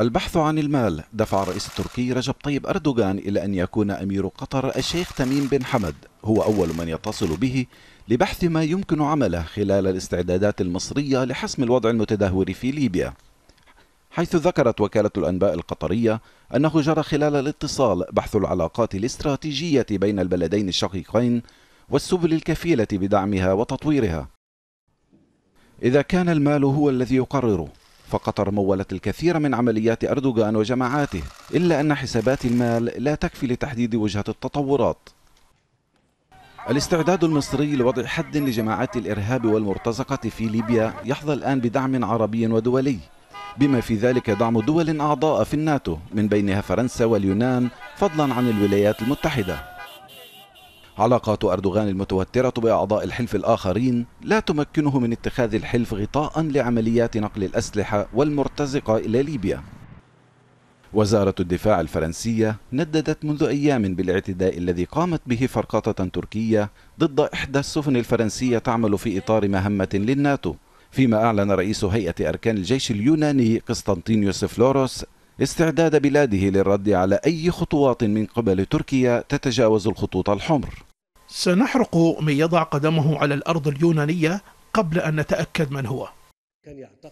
البحث عن المال دفع الرئيس التركي رجب طيب أردوغان إلى أن يكون أمير قطر الشيخ تميم بن حمد هو أول من يتصل به لبحث ما يمكن عمله خلال الاستعدادات المصرية لحسم الوضع المتدهور في ليبيا حيث ذكرت وكالة الأنباء القطرية أنه جرى خلال الاتصال بحث العلاقات الاستراتيجية بين البلدين الشقيقين والسبل الكفيلة بدعمها وتطويرها إذا كان المال هو الذي يقرره فقطر مولت الكثير من عمليات أردوغان وجماعاته إلا أن حسابات المال لا تكفي لتحديد وجهة التطورات الاستعداد المصري لوضع حد لجماعات الإرهاب والمرتزقة في ليبيا يحظى الآن بدعم عربي ودولي بما في ذلك دعم دول أعضاء في الناتو من بينها فرنسا واليونان فضلا عن الولايات المتحدة علاقات أردوغان المتوترة بأعضاء الحلف الآخرين لا تمكنه من اتخاذ الحلف غطاء لعمليات نقل الأسلحة والمرتزقة إلى ليبيا وزارة الدفاع الفرنسية نددت منذ أيام بالاعتداء الذي قامت به فرقاطة تركية ضد إحدى السفن الفرنسية تعمل في إطار مهمة للناتو فيما أعلن رئيس هيئة أركان الجيش اليوناني قسطنطينيوس فلوروس استعداد بلاده للرد على أي خطوات من قبل تركيا تتجاوز الخطوط الحمر سنحرق من يضع قدمه على الأرض اليونانية قبل أن نتأكد من هو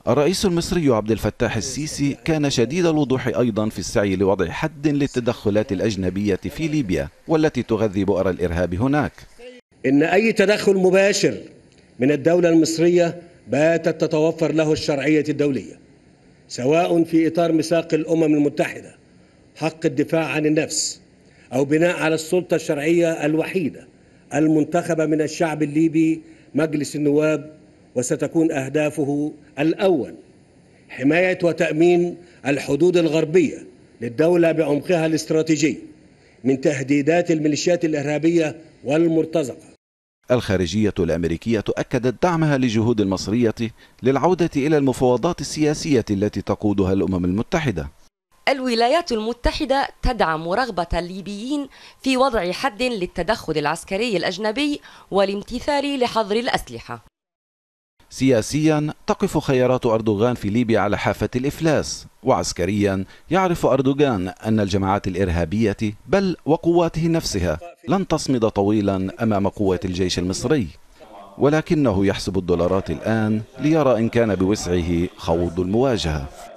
الرئيس المصري عبد الفتاح السيسي كان شديد الوضوح أيضا في السعي لوضع حد للتدخلات الأجنبية في ليبيا والتي تغذي بؤر الإرهاب هناك إن أي تدخل مباشر من الدولة المصرية باتت تتوفر له الشرعية الدولية سواء في إطار ميثاق الأمم المتحدة حق الدفاع عن النفس أو بناء على السلطة الشرعية الوحيدة المنتخبة من الشعب الليبي مجلس النواب وستكون أهدافه الأول حماية وتأمين الحدود الغربية للدولة بعمقها الاستراتيجي من تهديدات الميليشيات الإرهابية والمرتزقة الخارجية الأمريكية أكدت دعمها لجهود المصرية للعودة إلى المفاوضات السياسية التي تقودها الأمم المتحدة الولايات المتحدة تدعم رغبة الليبيين في وضع حد للتدخل العسكري الأجنبي والامتثال لحظر الأسلحة سياسيا تقف خيارات أردوغان في ليبيا على حافة الإفلاس وعسكريا يعرف أردوغان أن الجماعات الإرهابية بل وقواته نفسها لن تصمد طويلا أمام قوة الجيش المصري ولكنه يحسب الدولارات الآن ليرى إن كان بوسعه خوض المواجهة